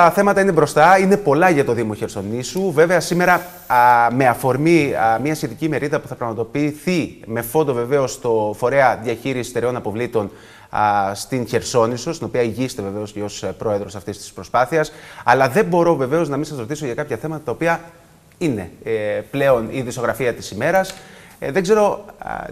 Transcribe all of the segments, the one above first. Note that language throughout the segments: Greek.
Τα θέματα είναι μπροστά, είναι πολλά για το Δήμο Χερσονήσου. Βέβαια, σήμερα α, με αφορμή α, μια σχετική μερίδα που θα πραγματοποιηθεί με φόντο βεβαίως το φορέα διαχείρισης στερεών αποβλήτων α, στην Χερσόνησο, στην οποία ηγείστε βεβαίως και ως πρόεδρος αυτής της προσπάθειας. Αλλά δεν μπορώ βεβαίως να μην σας ρωτήσω για κάποια θέματα τα οποία είναι ε, πλέον η δισογραφία της ημέρας. Ε, δεν ξέρω,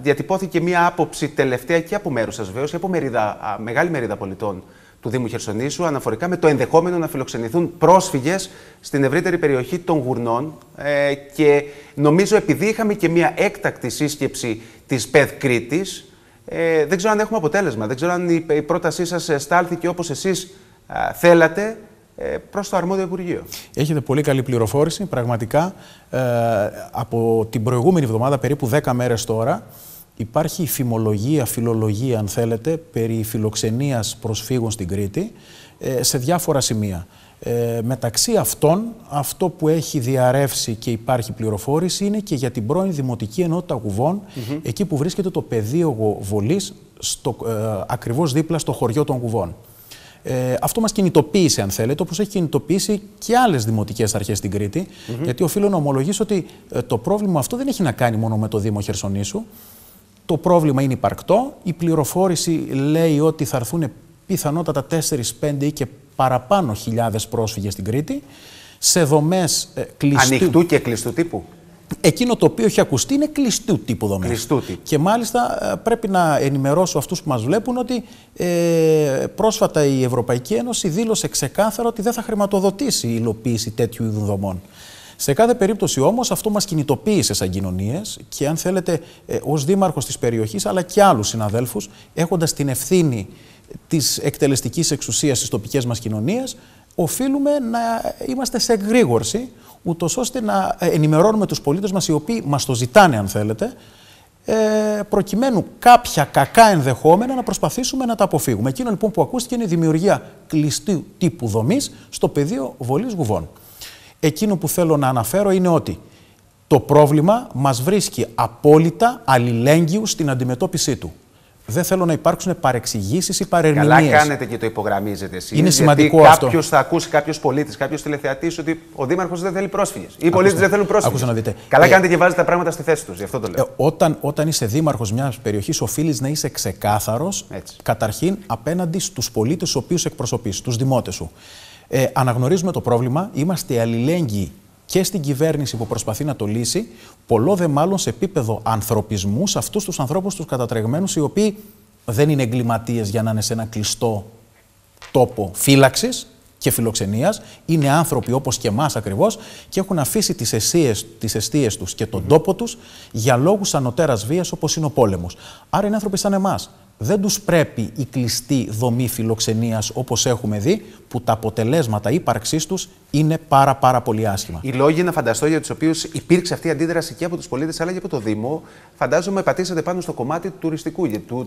διατυπώθηκε μία άποψη τελευταία και από μέρους σας βεβαίως και από μερίδα, μεγάλη μερίδα πολιτών του Δήμου Χερσονήσου αναφορικά με το ενδεχόμενο να φιλοξενηθούν πρόσφυγες στην ευρύτερη περιοχή των Γουρνών. Ε, και νομίζω επειδή είχαμε και μια έκτακτη σύσκεψη της ΠΕΔ Κρήτης, ε, δεν ξέρω αν έχουμε αποτέλεσμα. Δεν ξέρω αν η, πρότασή σας στάλθηκε όπως εσείς θέλατε ε, προς το αρμόδιο Υπουργείο. Έχετε πολύ καλή πληροφόρηση, πραγματικά. Ε, από την προηγούμενη εβδομάδα, περίπου 10 μέρες τώρα, υπάρχει φημολογία, φιλολογία αν θέλετε, περί φιλοξενίας προσφύγων στην Κρήτη ε, σε διάφορα σημεία. Ε, μεταξύ αυτών, αυτό που έχει διαρρεύσει και υπάρχει πληροφόρηση είναι και για την πρώην Δημοτική Ενότητα Γουβών, εκεί που βρίσκεται το πεδίο βολής, στο, ε, ακριβώς δίπλα στο χωριό των Γουβών. Ε, αυτό μας κινητοποίησε, αν θέλετε, όπως έχει κινητοποιήσει και άλλες δημοτικές αρχές στην Κρήτη, γιατί οφείλω να ομολογήσω ότι ε, το πρόβλημα αυτό δεν έχει να κάνει μόνο με το Δήμο Χερσονήσου, το πρόβλημα είναι υπαρκτό. Η πληροφόρηση λέει ότι θα έρθουν πιθανότατα 4, 5 ή και παραπάνω χιλιάδες πρόσφυγες στην Κρήτη σε δομές ε, κλειστού... Ανοιχτού και κλειστού τύπου. Εκείνο το οποίο έχει ακουστεί είναι κλειστού τύπου δομές. Κλειστού τύπου. Και μάλιστα ε, πρέπει να ενημερώσω αυτούς που μας βλέπουν ότι ε, πρόσφατα η Ευρωπαϊκή Ένωση δήλωσε ξεκάθαρα ότι δεν θα χρηματοδοτήσει η υλοποίηση τέτοιου είδους δομών. Σε κάθε περίπτωση όμως αυτό μας κινητοποίησε σαν κοινωνίες και αν θέλετε ε, ως δήμαρχος της περιοχής αλλά και άλλους συναδέλφους έχοντας την ευθύνη της εκτελεστικής εξουσίας στις τοπικές μας κοινωνίες οφείλουμε να είμαστε σε εγρήγορση ούτως ώστε να ε, ενημερώνουμε τους πολίτες μας οι οποίοι μας το ζητάνε αν θέλετε ε, προκειμένου κάποια κακά ενδεχόμενα να προσπαθήσουμε να τα αποφύγουμε. Εκείνο λοιπόν που ακούστηκε είναι η δημιουργία κλειστού τύπου δομής στο πεδίο βολής γουβών. Εκείνο που θέλω να αναφέρω είναι ότι το πρόβλημα μας βρίσκει απόλυτα αλληλέγγυου στην αντιμετώπιση του δεν θέλω να υπάρξουν παρεξηγήσεις ή παρερμηνίες. Καλά κάνετε και το υπογραμμίζετε εσείς. Είναι σημαντικό γιατί αυτό. Κάποιος θα ακούσει, κάποιος πολίτης, κάποιος τηλεθεατής, ότι ο Δήμαρχος δεν θέλει πρόσφυγες. Οι πολίτες δεν θέλουν πρόσφυγες. Ακούστε να δείτε. Καλά ε, κάνετε και βάζετε τα πράγματα στη θέση τους. Γι' αυτό το λέω. Ε, όταν, όταν είσαι Δήμαρχος μιας περιοχής, οφείλεις να είσαι ξεκάθαρος καταρχήν απέναντι στους πολίτες του οποίους εκπροσωπείς, του δημότες σου. Ε, αναγνωρίζουμε το πρόβλημα, είμαστε αλληλέγγυοι και στην κυβέρνηση που προσπαθεί να το λύσει, πολλό δε μάλλον σε επίπεδο ανθρωπισμού, σε αυτούς τους ανθρώπους τους κατατρεγμένους, οι οποίοι δεν είναι εγκληματίες για να είναι σε ένα κλειστό τόπο φύλαξης και φιλοξενίας. Είναι άνθρωποι όπως και εμάς ακριβώς και έχουν αφήσει τις τις αιστείες τους και τον τόπο τους για λόγους ανωτέρας βίας όπως είναι ο πόλεμος. Άρα είναι άνθρωποι σαν εμάς. Δεν τους πρέπει η κλειστή δομή φιλοξενίας όπως έχουμε δει, που τα αποτελέσματα ύπαρξής τους είναι πάρα, πάρα πολύ άσχημα. Οι λόγοι να φανταστώ για τους οποίους υπήρξε αυτή η αντίδραση και από τους πολίτες αλλά και από το Δήμο, φαντάζομαι πατήσατε πάνω στο κομμάτι του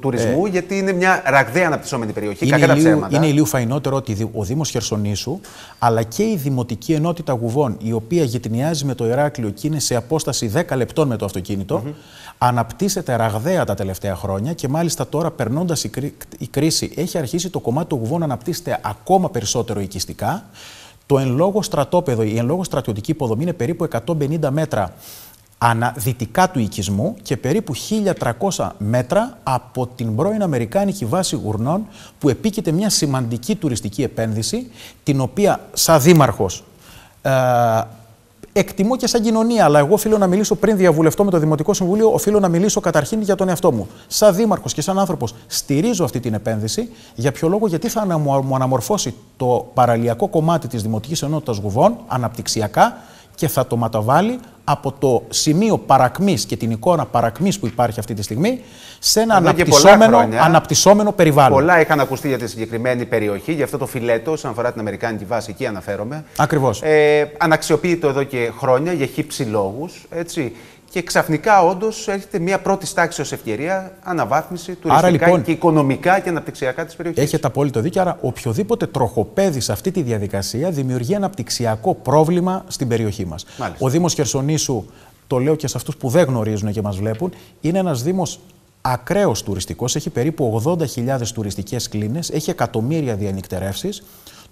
τουρισμού, ε, γιατί είναι μια ραγδαία αναπτυσσόμενη περιοχή. Είναι, κακά ηλίου, ψέματα. είναι ηλίου φαϊνότερο ότι ο Δήμος Χερσονήσου αλλά και η Δημοτική Ενότητα Γουβών, η οποία γυτνιάζει με το Ηράκλειο και είναι σε απόσταση 10 λεπτών με το αυτοκίνητο, mm αναπτύσσεται ραγδαία τα τελευταία χρόνια και μάλιστα τώρα περνώντας η, η κρίση έχει αρχίσει το κομμάτι του Γουβών να αναπτύσσεται ακόμα περισσότερο περισσότερο οικιστικά. Το εν λόγω στρατόπεδο, η εν λόγω στρατιωτική υποδομή είναι περίπου 150 μέτρα αναδυτικά του οικισμού και περίπου 1.300 μέτρα από την πρώην Αμερικάνικη βάση γουρνών που επίκειται μια σημαντική τουριστική επένδυση την οποία σαν δήμαρχος ε, εκτιμώ και σαν κοινωνία, αλλά εγώ οφείλω να μιλήσω πριν διαβουλευτώ με το Δημοτικό Συμβούλιο, οφείλω να μιλήσω καταρχήν για τον εαυτό μου. Σαν δήμαρχος και σαν άνθρωπος, στηρίζω αυτή την επένδυση. Για ποιο λόγο, γιατί θα μου αναμορφώσει το παραλιακό κομμάτι της Δημοτικής Ενότητας Γουβών αναπτυξιακά και θα το ματαβάλει από το σημείο παρακμής και την εικόνα παρακμής που υπάρχει αυτή τη στιγμή σε ένα αναπτυσσόμενο, αναπτυσσόμενο περιβάλλον. Πολλά είχαν ακουστεί για τη συγκεκριμένη περιοχή, για αυτό το φιλέτο, όσον αφορά την Αμερικάνικη βάση, εκεί αναφέρομαι. Ακριβώς. Ε, αναξιοποιείται εδώ και χρόνια για χύψη λόγους. Και ξαφνικά, όντως, έρχεται μια πρώτης στάξη ω ευκαιρία αναβάθμιση τουριστικά λοιπόν, και οικονομικά και αναπτυξιακά της περιοχής. Έχετε απόλυτο δίκιο. Άρα, οποιοδήποτε τροχοπέδι σε αυτή τη διαδικασία δημιουργεί ένα αναπτυξιακό πρόβλημα στην περιοχή μας. Ο Δήμος Χερσονήσου, το λέω και σε αυτούς που δεν γνωρίζουν και μας βλέπουν, είναι ένας Δήμος ακραίος τουριστικός. Έχει περίπου 80.000 τουριστικές κλίνες, έχει εκατομμύρια διανυκτερεύσεις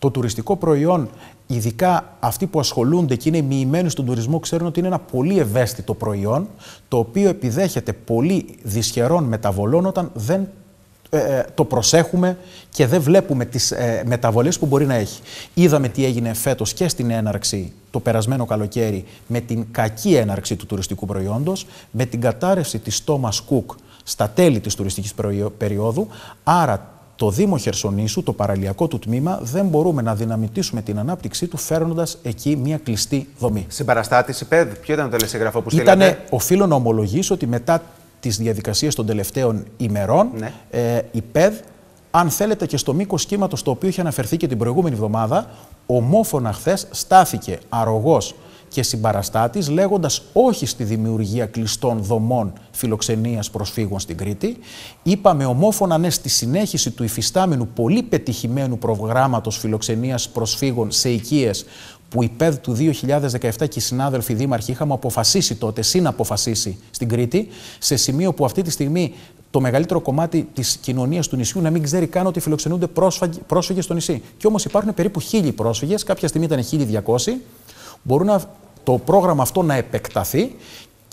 το τουριστικό προϊόν, ειδικά αυτοί που ασχολούνται και είναι μοιημένοι στον τουρισμό, ξέρουν ότι είναι ένα πολύ ευαίσθητο προϊόν, το οποίο επιδέχεται πολύ δυσχερών μεταβολών όταν δεν ε, ε, το προσέχουμε και δεν βλέπουμε τις ε, μεταβολές που μπορεί να έχει. Είδαμε τι έγινε φέτος και στην έναρξη το περασμένο καλοκαίρι με την κακή έναρξη του τουριστικού προϊόντος, με την κατάρρευση της Thomas Cook στα τέλη της τουριστικής περίοδου, άρα το Δήμο Χερσονήσου, το παραλιακό του τμήμα, δεν μπορούμε να δυναμητήσουμε την ανάπτυξή του φέρνοντας εκεί μια κλειστή δομή. Συμπαραστάτηση, ΠΕΔ, ποιο ήταν το τελεσίγραφο που στείλατε. Ήτανε, οφείλω να ομολογήσω ότι μετά τις διαδικασίες των τελευταίων ημερών, ναι. ε, η ΠΕΔ, αν θέλετε και στο μήκος κύματος το οποίο είχε αναφερθεί και την προηγούμενη εβδομάδα, ομόφωνα χθες στάθηκε αρρωγός και συμπαραστάτης λέγοντας όχι στη δημιουργία κλειστών δομών φιλοξενίας προσφύγων στην Κρήτη. Είπαμε ομόφωνα ναι στη συνέχιση του υφιστάμενου πολύ πετυχημένου προγράμματος φιλοξενίας προσφύγων σε οικίες που η ΠΕΔ του 2017 και οι συνάδελφοι δήμαρχοι είχαμε αποφασίσει τότε, συναποφασίσει στην Κρήτη, σε σημείο που αυτή τη στιγμή το μεγαλύτερο κομμάτι της κοινωνίας του νησιού να μην ξέρει καν ότι φιλοξενούνται πρόσφυγες στο νησί. Και όμως υπάρχουν περίπου 1.000 πρόσφυγες, κάποια στιγμή ήταν 1.200, μπορούν να το πρόγραμμα αυτό να επεκταθεί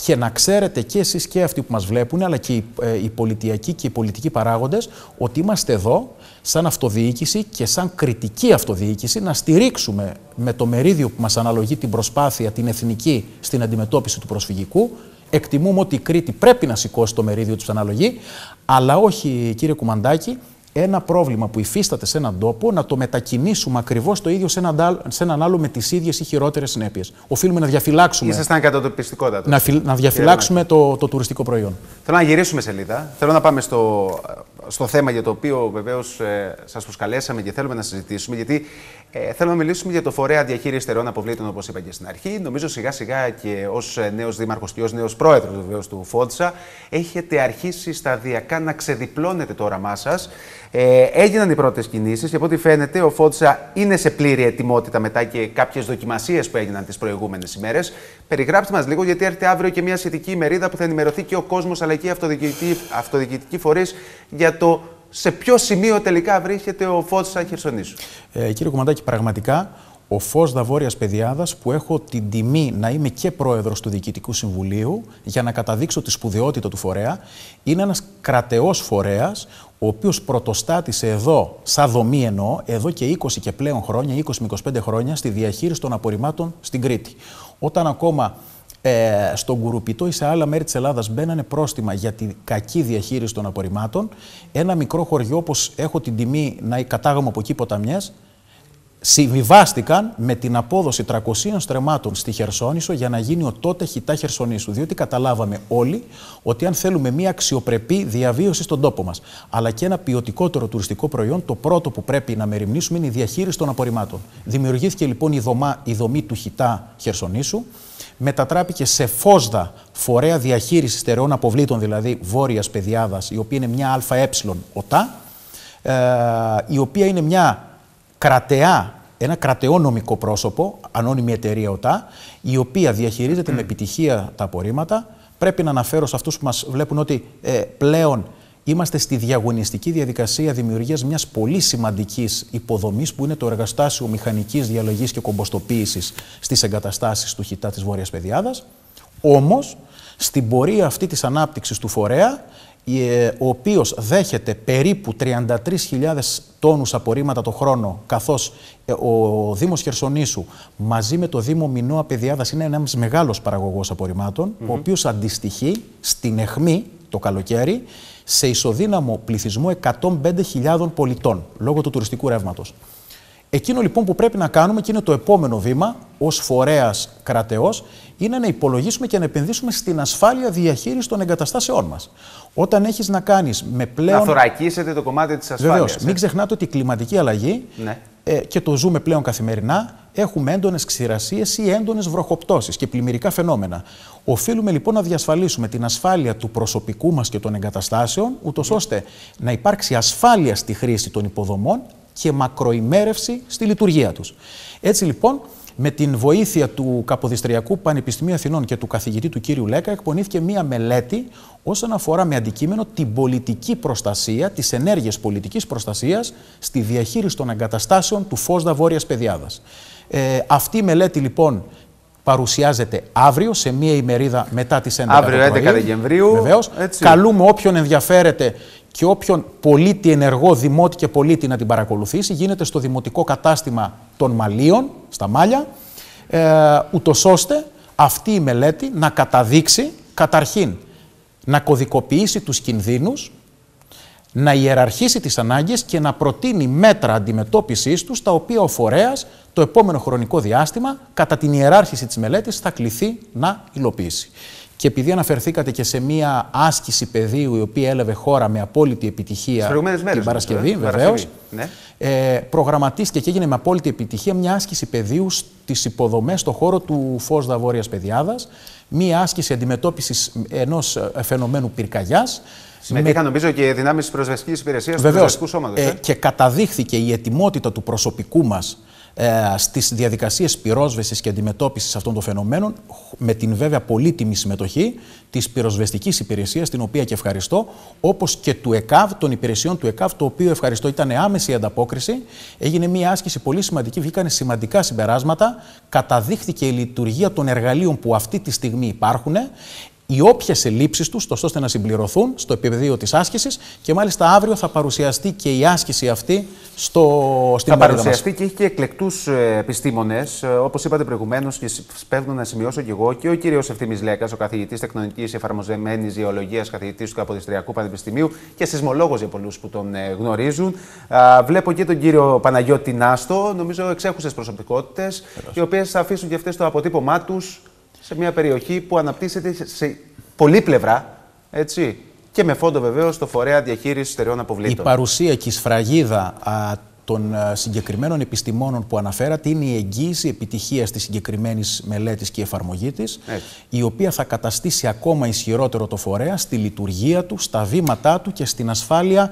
και να ξέρετε και εσείς και αυτοί που μας βλέπουν, αλλά και ε, οι πολιτιακοί και οι πολιτικοί παράγοντες, ότι είμαστε εδώ σαν αυτοδιοίκηση και σαν κριτική αυτοδιοίκηση να στηρίξουμε με το μερίδιο που μας αναλογεί την προσπάθεια την εθνική στην αντιμετώπιση του προσφυγικού. Εκτιμούμε ότι η Κρήτη πρέπει να σηκώσει το μερίδιο της αναλογή αλλά όχι κύριε Κουμαντάκη ένα πρόβλημα που υφίσταται σε έναν τόπο να το μετακινήσουμε ακριβώς το ίδιο σε έναν, σε έναν άλλο με τις ίδιες ή χειρότερες συνέπειες. Οφείλουμε να διαφυλάξουμε. Ήσασταν κατατοπιστικότατος. Να, να διαφυλάξουμε το, το τουριστικό προϊόν. Θέλω να γυρίσουμε σελίδα. Θέλω να πάμε στο, στο θέμα για το οποίο βεβαίως ε, σας προσκαλέσαμε και θέλουμε να συζητήσουμε. Γιατί ε, θέλω να μιλήσουμε για το φορέα διαχείριση στερεών αποβλήτων, όπως είπα και στην αρχή. Νομίζω σιγά σιγά και ως ε, νέος δήμαρχος και ως νέος πρόεδρος βεβαίως του Φόντσα, έχετε αρχίσει σταδιακά να ξεδιπλώνετε το όραμά σας. Ε, έγιναν οι πρώτες κινήσεις και από ό,τι φαίνεται ο Φόντσα είναι σε πλήρη ετοιμότητα μετά και κάποιες δοκιμασίες που έγιναν τις προηγούμενες ημέρες. Περιγράψτε μας λίγο, γιατί έρχεται αύριο και μια σχετική ημερίδα που θα ενημερωθεί και ο κόσμος αλλά και οι αυτοδιοικητικοί φορείς για το σε ποιο σημείο τελικά βρίσκεται ο τη Χερσονήσου. Ε, κύριε Κουμαντάκη, πραγματικά ο φως Δαβόρεια Παιδιάδας που έχω την τιμή να είμαι και πρόεδρος του Διοικητικού Συμβουλίου για να καταδείξω τη σπουδαιότητα του φορέα, είναι ένας κρατεός φορέας ο οποίος πρωτοστάτησε εδώ, σαν δομή εννοώ, εδώ και 20 και πλέον χρόνια, 20 με 25 χρόνια, στη διαχείριση των απορριμμάτων στην Κρήτη. Όταν ακόμα ε, στον Κουρουπιτό ή σε άλλα μέρη της Ελλάδας μπαίνανε πρόστιμα για την κακή διαχείριση των απορριμμάτων. Ένα μικρό χωριό, όπως έχω την τιμή να κατάγομαι από εκεί ποταμιές, συμβιβάστηκαν με την απόδοση 300 στρεμάτων στη Χερσόνησο για να γίνει ο τότε χιτά Χερσονήσου. Διότι καταλάβαμε όλοι ότι αν θέλουμε μια αξιοπρεπή διαβίωση στον τόπο μας, αλλά και ένα ποιοτικότερο τουριστικό προϊόν, το πρώτο που πρέπει να μεριμνήσουμε είναι η διαχείριση των απορριμμάτων. Δημιουργήθηκε λοιπόν η, δομα, η δομή του χιτά Χερσονήσου, μετατράπηκε σε φόσδα φορέα διαχείρισης στερεών αποβλήτων, δηλαδή βόρειας πεδιάδας, η οποία είναι μια ΑΕ ΟΤΑ, ε, η οποία είναι μια κρατεά, ένα κρατεό νομικό πρόσωπο, ανώνυμη εταιρεία ΟΤΑ, η οποία διαχειρίζεται με επιτυχία τα απορρίμματα. Πρέπει να αναφέρω σε αυτούς που μας βλέπουν ότι ε, πλέον είμαστε στη διαγωνιστική διαδικασία δημιουργίας μιας πολύ σημαντικής υποδομής που είναι το εργαστάσιο μηχανικής διαλογής και κομποστοποίησης στις εγκαταστάσεις του χιτά της βόρειας Πεδιάδας. Όμως, στην πορεία αυτή της ανάπτυξης του φορέα ε, ο οποίος δέχεται περίπου 33.000 τόνους απορρίμματα το χρόνο, καθώς ε, ο Δήμος Χερσονήσου μαζί με το Δήμο Μινώα Παιδιάδας είναι ένας μεγάλος παραγωγός απορριμμάτων, ο οποίος αντιστοιχεί στην εχμή το καλοκαίρι σε ισοδύναμο πληθυσμό 105.000 πολιτών λόγω του τουριστικού ρεύματος. Εκείνο λοιπόν που πρέπει να κάνουμε και είναι το επόμενο βήμα ως φορέας κρατεός είναι να υπολογίσουμε και να επενδύσουμε στην ασφάλεια διαχείρισης των εγκαταστάσεών μας. Όταν έχεις να κάνεις με πλέον. Να θωρακίσετε το κομμάτι της ασφάλειας. Βεβαίως. Ε. Μην ξεχνάτε ότι η κλιματική αλλαγή ναι. ε, και το ζούμε πλέον καθημερινά. Έχουμε έντονες ξηρασίες ή έντονες βροχοπτώσεις και πλημμυρικά φαινόμενα. Οφείλουμε λοιπόν να διασφαλίσουμε την ασφάλεια του προσωπικού μας και των εγκαταστάσεων, ούτως ναι. ώστε να υπάρξει ασφάλεια στη χρήση των υποδομών και μακροημέρευση στη λειτουργία τους. Έτσι λοιπόν, με την βοήθεια του Καποδιστριακού Πανεπιστημίου Αθηνών και του καθηγητή του κύριου Λέκα, εκπονήθηκε μία μελέτη όσον αφορά με αντικείμενο την πολιτική προστασία, τις ενέργειες πολιτικής προστασίας στη διαχείριση των εγκαταστάσεων του ΦΟΣΔΑ Βόρειας Πεδιάδας. Ε, αυτή η μελέτη λοιπόν παρουσιάζεται αύριο σε μία ημερίδα μετά τις 11 Αύριο 11 Δεκεμβρίου. Καλούμε όποιον ενδιαφέρεται και όποιον πολίτη ενεργό δημότη και πολίτη να την παρακολουθήσει γίνεται στο δημοτικό κατάστημα των Μαλίων, στα Μάλια, ε, ούτως ώστε αυτή η μελέτη να καταδείξει καταρχήν να κωδικοποιήσει τους κινδύνους να ιεραρχήσει τις ανάγκες και να προτείνει μέτρα αντιμετώπισης τους, τα οποία ο φορέας το επόμενο χρονικό διάστημα, κατά την ιεράρχηση της μελέτης, θα κληθεί να υλοποιήσει. Και επειδή αναφερθήκατε και σε μία άσκηση πεδίου η οποία έλαβε χώρα με απόλυτη επιτυχία την Παρασκευή, ε, βεβαίω. Ναι. Ε, προγραμματίστηκε και έγινε με απόλυτη επιτυχία μια άσκηση πεδίου στις υποδομές στο χώρο του ΦΟΣΔΑ Βόρεια Παιδιάδα. Μία άσκηση αντιμετώπισης ενός φαινομένου πυρκαγιάς Συμμετείχαν νομίζω και οι δυνάμεις της προσβεστική υπηρεσίας του προσβεστικού σώματος. Ε, ε. Και καταδείχθηκε η ετοιμότητα του προσωπικού μας ε, στις διαδικασίες πυρόσβεσης και αντιμετώπισης αυτών των φαινομένων με την βέβαια πολύτιμη συμμετοχή της πυροσβεστικής υπηρεσίας την οποία και ευχαριστώ, όπως και του ΕΚΑΒ, των υπηρεσιών του ΕΚΑΒ, το οποίο ευχαριστώ ήταν άμεση η ανταπόκριση. Έγινε μια άσκηση πολύ σημαντική, βγήκαν σημαντικά συμπεράσματα, καταδείχθηκε η λειτουργία των εργαλείων που αυτή τη στιγμή υπάρχουν, οι όποιες ελλείψεις τους, ώστε να συμπληρωθούν στο επίπεδο της άσκησης και μάλιστα αύριο θα παρουσιαστεί και η άσκηση αυτή στο, στην Θα παρουσιαστεί μας. και έχει και εκλεκτούς ε, επιστήμονες, ε, όπως είπατε προηγουμένως και σπέβδω να σημειώσω και εγώ και ο κύριος Ευθύνη Λέκας, ο καθηγητής τεχνονική εφαρμοζεμένης γεωλογίας, καθηγητής του Καποδιστριακού Πανεπιστημίου και σεισμολόγος για πολλούς που τον ε, γνωρίζουν. Βλέπω και τον κύριο Παναγιώτη Νάστο, νομίζω εξέχουσες προσωπικότητες, οι οποίες θα αφήσουν και αυτές το αποτύπωμά τους σε μια περιοχή που αναπτύσσεται σε πολλή πλευρά, έτσι, και με φόντο βεβαίως το φορέα διαχείρισης στερεών αποβλήτων. Η παρουσία και η σφραγίδα α, των συγκεκριμένων επιστημόνων που αναφέρατε είναι η εγγύηση επιτυχίας της συγκεκριμένης μελέτης και εφαρμογή της, η οποία θα καταστήσει ακόμα ισχυρότερο το φορέα στη λειτουργία του, στα βήματά του και στην ασφάλεια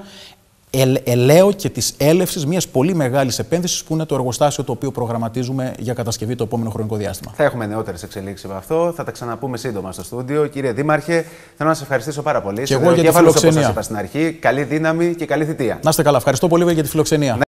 ελαίο και τη έλευσης μιας πολύ μεγάλης επένδυσης που είναι το εργοστάσιο το οποίο προγραμματίζουμε για κατασκευή το επόμενο χρονικό διάστημα. Θα έχουμε νεότερες εξελίξεις με αυτό. Θα τα ξαναπούμε σύντομα στο στούντιο. Κύριε Δήμαρχε, θέλω να σα ευχαριστήσω πάρα πολύ. Και εγώ για τη φιλοξενία. είπα στην αρχή. Καλή δύναμη και καλή θητεία. Να είστε καλά. Ευχαριστώ πολύ για τη φιλοξενία. Ναι.